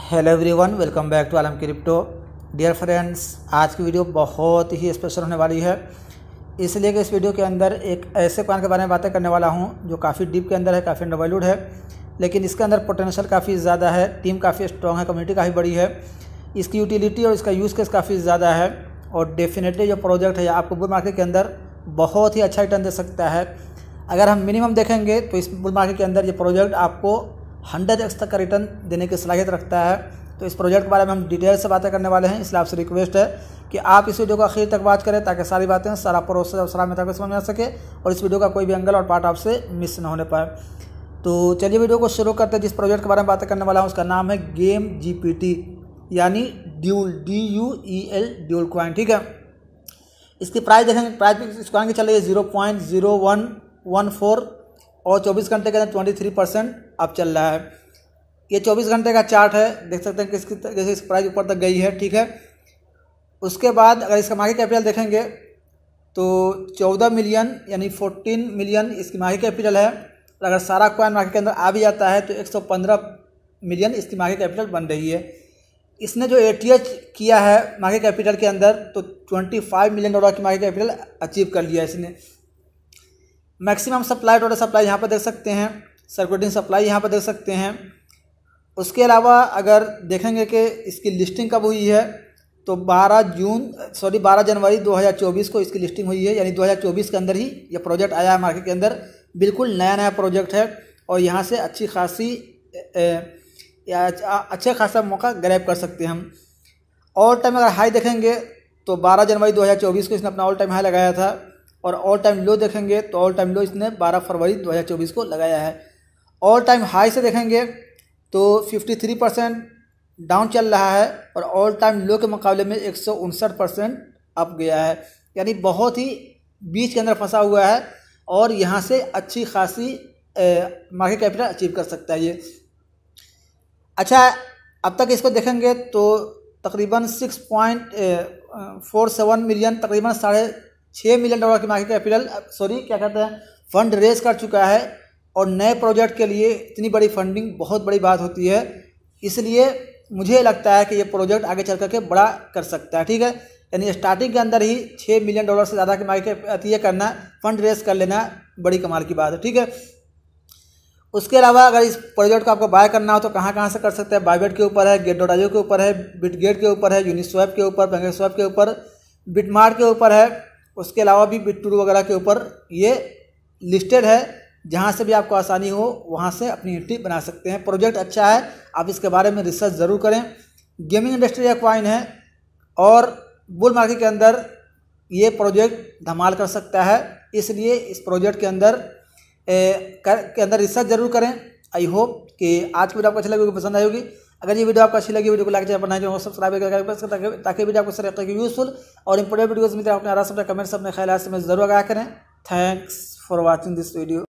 hello everyone welcome back to Alam crypto dear friends आज की video बहुत ही स्पेशल होने वाली है इसलिए कि इस वीडियो के अंदर एक ऐसे कॉइन के बारे में बातें करने वाला हूं जो काफ़ी डीप के अंदर है काफ़ी अंडरवैल्यूड है लेकिन इसके अंदर पोटेंशियल काफ़ी ज़्यादा है टीम काफ़ी स्ट्रॉन्ग है कम्युनिटी काफ़ी बड़ी है इसकी यूटिलिटी और इसका यूज़ केस काफ़ी ज़्यादा है और डेफिनेटली जो प्रोजेक्ट है आपको बुल मार्केट के अंदर बहुत ही अच्छा रिटर्न दे सकता है अगर हम मिनिमम देखेंगे तो इस बुल मार्केट के अंदर ये प्रोजेक्ट आपको हंड्रेड एक्स तक का रिटर्न देने की सलाहियत रखता है तो इस प्रोजेक्ट के बारे में हम डिटेल से बातें करने वाले हैं इसलिए आपसे रिक्वेस्ट है कि आप इस वीडियो को आखिर तक बात करें ताकि सारी बातें सारा प्रोसेस और सारा मेथड समझ में आ सके और इस वीडियो का कोई भी एंगल और पार्ट आपसे मिस ना होने पाए तो चलिए वीडियो को शुरू करते हैं जिस प्रोजेक्ट के बारे में बातें करने वाला हूँ उसका नाम है गेम जी यानी duel D U E L duel coin ठीक है इसकी प्राइस देखेंगे प्राइस इसको की चल रही है zero point zero one one four और 24 घंटे के अंदर 23 परसेंट अब चल रहा है ये 24 घंटे का चार्ट है देख सकते हैं किसकी जैसे इस प्राइस ऊपर तक गई है ठीक है उसके बाद अगर इसका मार्केट कैपिटल देखेंगे तो 14 मिलियन यानी 14 मिलियन इसकी मार्केट कैपिटल है और अगर सारा क्वाइन मार्केट के अंदर आ भी जाता है तो एक मिलियन इसकी मार्केट कैपिटल बन रही है इसने जो ए किया है मार्केट कैपिटल के अंदर तो ट्वेंटी मिलियन डॉलर की मार्केट कैपिटल अचीव कर लिया इसने मैक्सिमम सप्लाई टोटल सप्लाई यहाँ पर देख सकते हैं सर्कुलेटिंग सप्लाई यहाँ पर देख सकते हैं उसके अलावा अगर देखेंगे कि इसकी लिस्टिंग कब हुई है तो 12 जून सॉरी 12 जनवरी 2024 को इसकी लिस्टिंग हुई है यानी 2024 के अंदर ही यह प्रोजेक्ट आया है मार्केट के अंदर बिल्कुल नया नया प्रोजेक्ट है और यहाँ से अच्छी खासी या अच्छा खासा मौका ग्रैब कर सकते हैं हम ऑल टाइम अगर हाई देखेंगे तो 12 जनवरी 2024 को इसने अपना ऑल टाइम हाई लगाया था और ऑल टाइम लो देखेंगे तो ऑल टाइम लो इसने 12 फरवरी 2024 को लगाया है ऑल टाइम हाई से देखेंगे तो 53 परसेंट डाउन चल रहा है और ऑल टाइम लो के मुकाबले में एक परसेंट अप गया है यानी बहुत ही बीच के अंदर फंसा हुआ है और यहाँ से अच्छी खासी मार्केट कैपिटल अचीव कर सकता है ये अच्छा अब तक इसको देखेंगे तो तकरीबन six point four seven million तकरीबन साढ़े छः मिलियन डॉलर की मार्केट कैपिटल सॉरी क्या कहते हैं फंड रेज कर चुका है और नए प्रोजेक्ट के लिए इतनी बड़ी फंडिंग बहुत बड़ी बात होती है इसलिए मुझे लगता है कि ये प्रोजेक्ट आगे चल करके बड़ा कर सकता है ठीक है यानी स्टार्टिंग के अंदर ही छः मिलियन डॉलर से ज़्यादा की मार्केट अति ये करना फंड रेस कर लेना बड़ी कमाल की बात है ठीक है उसके अलावा अगर इस प्रोजेक्ट को आपको बाय करना हो तो कहाँ कहाँ से कर सकते हैं बायबेट के ऊपर है गेट डोडाजो के ऊपर है बिटगेट के ऊपर है यूनिस्वैप के ऊपर बैंक के ऊपर बिटमार्ट के ऊपर है उसके अलावा भी बिट वगैरह के ऊपर ये लिस्टेड है जहाँ से भी आपको आसानी हो वहाँ से अपनी एंट्री बना सकते हैं प्रोजेक्ट अच्छा है आप इसके बारे में रिसर्च ज़रूर करें गेमिंग इंडस्ट्री एक क्वाइन है और बुल मार्केट के अंदर ये प्रोजेक्ट धमाल कर सकता है इसलिए इस प्रोजेक्ट के अंदर ए, कर, के अंदर रिसर्च ज़रूर करें आई होप कि आज की वीडियो आपको अच्छी लगेगी पसंद आएगी होगी अगर ये वीडियो आपको अच्छी लगी वीडियो को लाइक चाहिए बनाए जो सब्सक्राइब करें ताकि वीडियो आपको सरकार की यूजफुल और इंपॉर्टेंट वीडियोज़ मिलते हैं अपने आरा सबने कमेंट्स अपने ख्याल से मैं जरूर आया करें thanks for watching this video